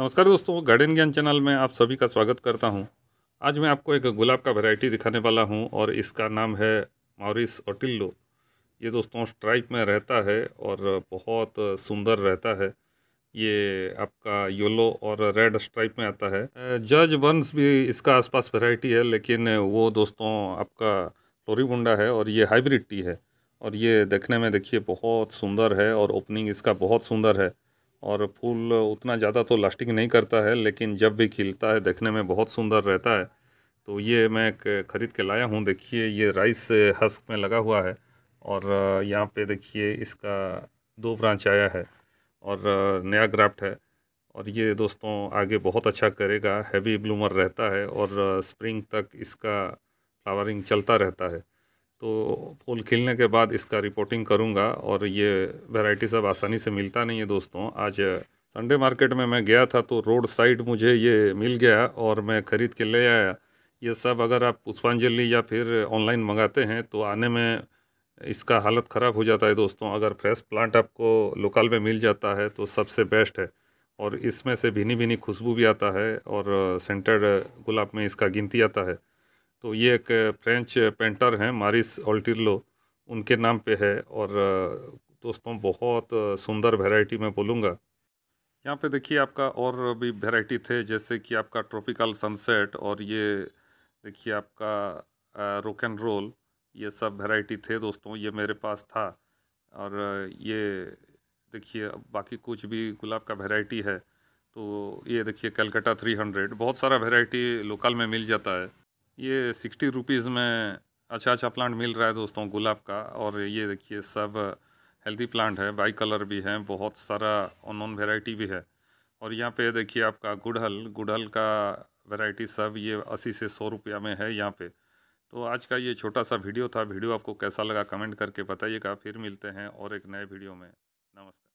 नमस्कार दोस्तों गार्डन ज्ञान चैनल में आप सभी का स्वागत करता हूं आज मैं आपको एक गुलाब का वैरायटी दिखाने वाला हूं और इसका नाम है मॉरिस ओटिल्लो ये दोस्तों स्ट्राइप में रहता है और बहुत सुंदर रहता है ये आपका येलो और रेड स्ट्राइप में आता है जज बंस भी इसका आसपास वैरायटी है लेकिन वो दोस्तों आपका फ्लोरीबुंडा है और ये हाइब्रिड टी है और ये देखने में देखिए बहुत सुंदर है और ओपनिंग इसका बहुत सुंदर है और फूल उतना ज़्यादा तो लास्टिंग नहीं करता है लेकिन जब भी खिलता है देखने में बहुत सुंदर रहता है तो ये मैं ख़रीद के लाया हूँ देखिए ये राइस हस्क में लगा हुआ है और यहाँ पे देखिए इसका दो ब्रांच आया है और नया ग्राफ्ट है और ये दोस्तों आगे बहुत अच्छा करेगा हैवी ब्लूमर रहता है और स्प्रिंग तक इसका फ्लावरिंग चलता रहता है तो फूल खिलने के बाद इसका रिपोर्टिंग करूँगा और ये वैरायटी सब आसानी से मिलता नहीं है दोस्तों आज संडे मार्केट में मैं गया था तो रोड साइड मुझे ये मिल गया और मैं ख़रीद के ले आया ये सब अगर आप पुष्पांजलि या फिर ऑनलाइन मंगाते हैं तो आने में इसका हालत ख़राब हो जाता है दोस्तों अगर फ्रेश प्लांट आपको लोकल में मिल जाता है तो सबसे बेस्ट है और इसमें से भिनी भिनी खुशबू भी आता है और सेंटर्ड गुलाब में इसका गिनती आता है तो ये एक फ्रेंच पेंटर हैं मारिस ऑल्टिरलो उनके नाम पे है और दोस्तों बहुत सुंदर वैरायटी मैं बोलूँगा यहाँ पे देखिए आपका और भी वैरायटी थे जैसे कि आपका ट्रॉपिकल सनसेट और ये देखिए आपका रोक एंड रोल ये सब वैरायटी थे दोस्तों ये मेरे पास था और ये देखिए बाकी कुछ भी गुलाब का वैरायटी है तो ये देखिए कलकत्ता 300 बहुत सारा वैरायटी लोकल में मिल जाता है ये सिक्सटी रुपीज़ में अच्छा अच्छा प्लांट मिल रहा है दोस्तों गुलाब का और ये देखिए सब हेल्दी प्लांट है बाई कलर भी है बहुत सारा नॉन वेराइटी भी है और यहाँ पे देखिए आपका गुड़हल गुड़हल का वैरायटी सब ये अस्सी से सौ रुपया में है यहाँ पे तो आज का ये छोटा सा वीडियो था वीडियो आपको कैसा लगा कमेंट करके बताइएगा फिर मिलते हैं और एक नए वीडियो में नमस्कार